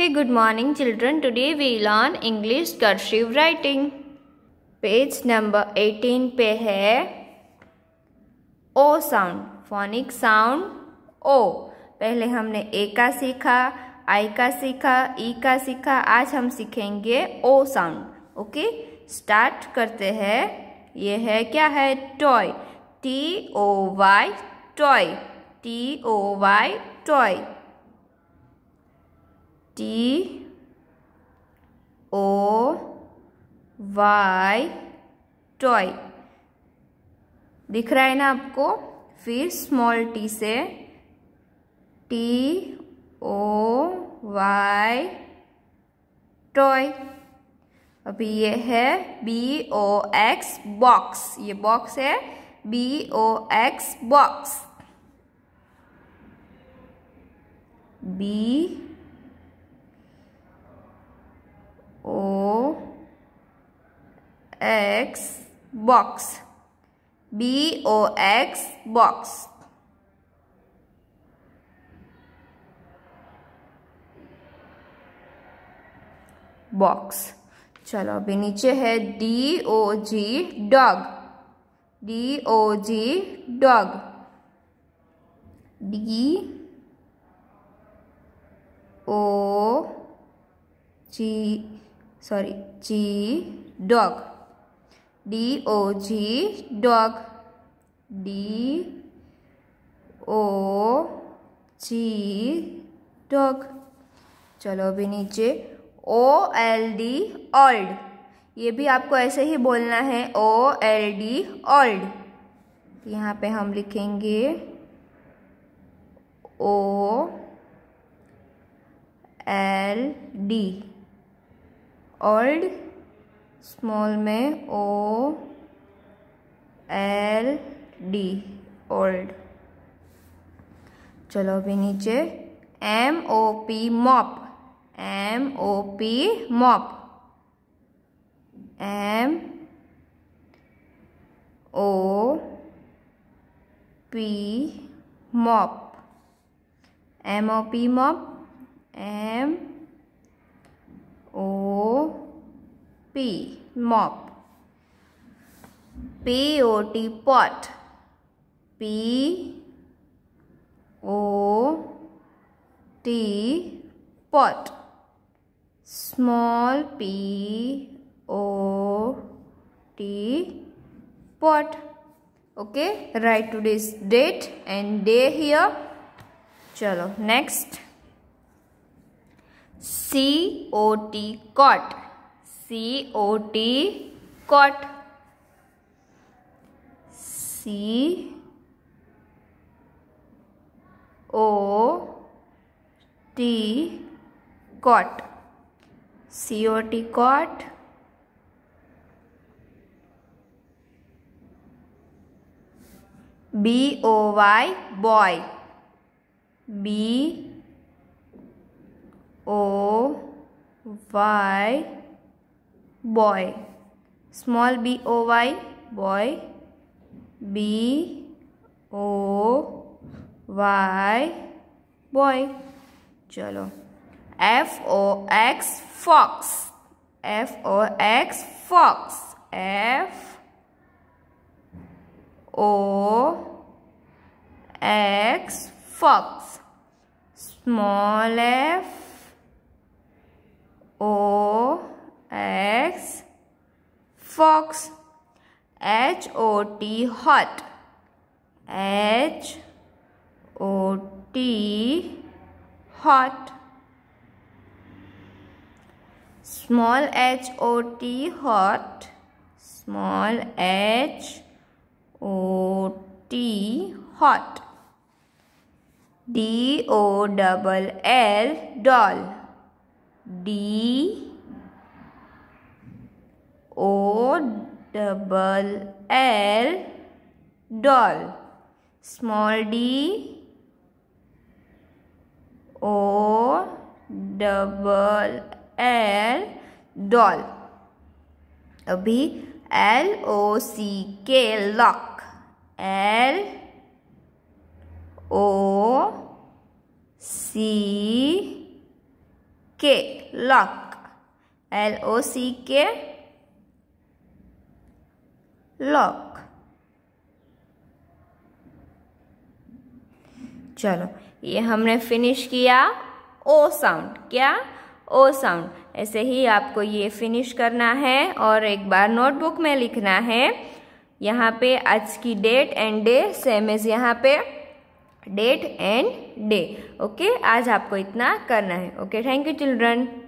Hey, good morning, children. Today we learn English cursive writing. Page number 18 पे है O sound phonic sound O पहले हमने ए का सीखा आई का सीखा ई e का सीखा आज हम सीखेंगे ओ साउंड ओके स्टार्ट करते हैं ये है क्या है toy T O Y toy T O Y toy T O Y toy दिख रहा है ना आपको फिर स्मॉल टी से टी ओ वाई टॉय अभी ये है बी ओ एक्स बॉक्स ये बॉक्स है B O X box B X box B O X box box चलो अभी नीचे है D O G dog D O G dog D O g sorry G dog D O G dog D O G dog चलो अभी नीचे ओ L D old ये भी आपको ऐसे ही बोलना है ओ एल डी ओल्ड यहाँ पे हम लिखेंगे O L D old small में ओ एल डी ओल्ड चलो अभी नीचे M O P mop M O P mop M O P mop M O P mop M O P. Mop. P O T pot. P O T pot. Small P O T pot. Okay, write today's date and day here. Chalo, next. C O T cot. C O T cot C O T cot C O T cot B O Y boy B O Y boy small b o y boy b o y boy चलो f o x fox f o x fox f o x fox small f o H O T hot H O T hot small h o t hot small h o t hot d o double l doll d o double L doll small D O double L doll अभी L O C K lock L O C K lock L O C K lock चलो ये हमने finish किया ओ sound क्या ओ sound ऐसे ही आपको ये finish करना है और एक बार नोटबुक में लिखना है यहाँ पे आज की date and day same as यहाँ पे डेट एंड डे ओके आज आपको इतना करना है ओके थैंक यू चिल्ड्रन